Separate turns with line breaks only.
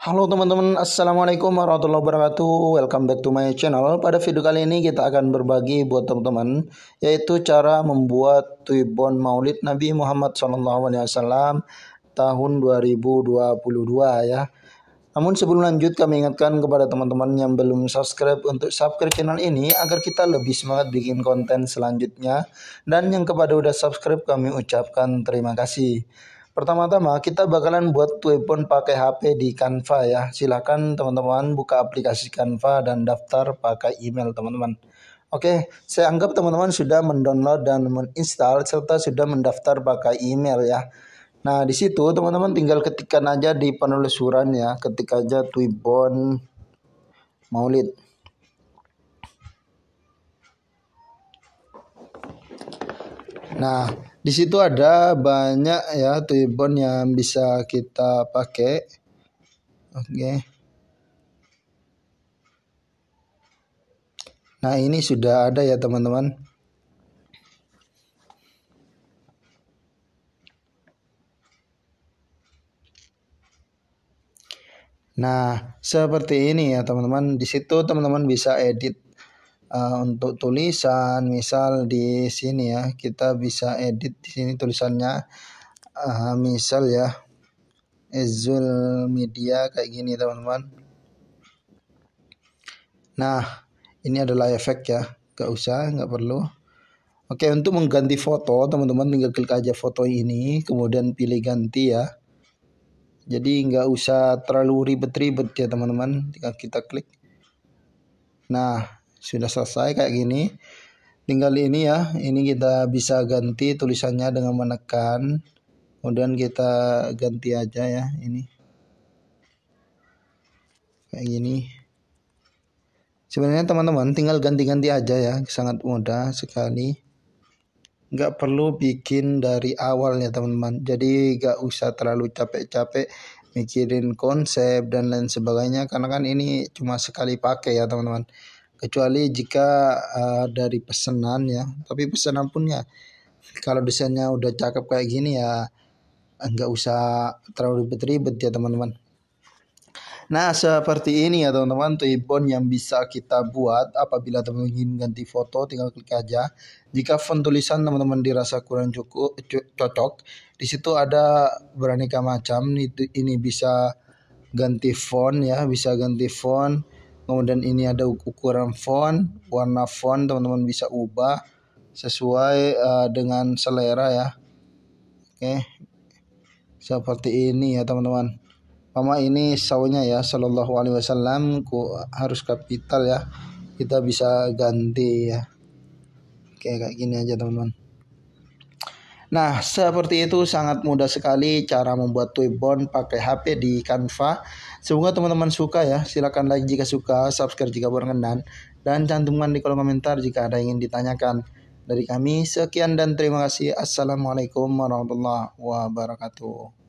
Halo teman-teman, Assalamualaikum warahmatullahi wabarakatuh Welcome back to my channel Pada video kali ini kita akan berbagi buat teman-teman Yaitu cara membuat Tuibon Maulid Nabi Muhammad SAW Tahun 2022 ya Namun sebelum lanjut kami ingatkan kepada teman-teman yang belum subscribe Untuk subscribe channel ini Agar kita lebih semangat bikin konten selanjutnya Dan yang kepada udah subscribe kami ucapkan terima kasih Pertama-tama kita bakalan buat weapon pakai HP di Canva ya. Silahkan teman-teman buka aplikasi Canva dan daftar pakai email teman-teman. Oke, saya anggap teman-teman sudah mendownload dan menginstal serta sudah mendaftar pakai email ya. Nah, di situ teman-teman tinggal ketikkan aja di penelusuran ya, ketik aja Twibbon Maulid. Nah, di situ ada banyak ya tribun yang bisa kita pakai. Oke. Okay. Nah, ini sudah ada ya, teman-teman. Nah, seperti ini ya, teman-teman. Di situ teman-teman bisa edit uh, untuk tulisan misal di sini ya kita bisa edit di sini tulisannya uh, misal ya Ezul Media kayak gini teman-teman nah ini adalah efek ya gak usah nggak perlu Oke untuk mengganti foto teman-teman tinggal klik aja foto ini kemudian pilih ganti ya jadi nggak usah terlalu ribet-ribet ya teman-teman tinggal kita klik nah sudah selesai kayak gini tinggal ini ya ini kita bisa ganti tulisannya dengan menekan kemudian kita ganti aja ya ini kayak gini sebenarnya teman-teman tinggal ganti-ganti aja ya sangat mudah sekali nggak perlu bikin dari awal ya teman-teman jadi nggak usah terlalu capek-capek mikirin konsep dan lain sebagainya karena kan ini cuma sekali pakai ya teman-teman kecuali jika uh, dari pesanan ya tapi pesanan pun ya kalau desainnya udah cakep kayak gini ya nggak usah terlalu ribet-ribet ya teman-teman nah seperti ini ya teman-teman tuibon yang bisa kita buat apabila teman-teman ingin ganti foto tinggal klik aja jika font tulisan teman-teman dirasa kurang cukup cocok di situ ada beraneka macam ini, ini bisa ganti font ya bisa ganti font Kemudian ini ada ukuran font, warna font teman-teman bisa ubah sesuai uh, dengan selera ya. Oke. Okay. Seperti ini ya teman-teman. Mama ini saunya ya Shallallahu Alaihi Wasallam ku harus kapital ya kita bisa ganti ya oke kayak gini aja teman-teman Nah, seperti itu sangat mudah sekali cara membuat Twibbon pakai HP di Canva. Semoga teman-teman suka ya. Silahkan like jika suka, subscribe jika berkenan, dan cantumkan di kolom komentar jika ada yang ingin ditanyakan. Dari kami, sekian dan terima kasih. Assalamualaikum warahmatullahi wabarakatuh.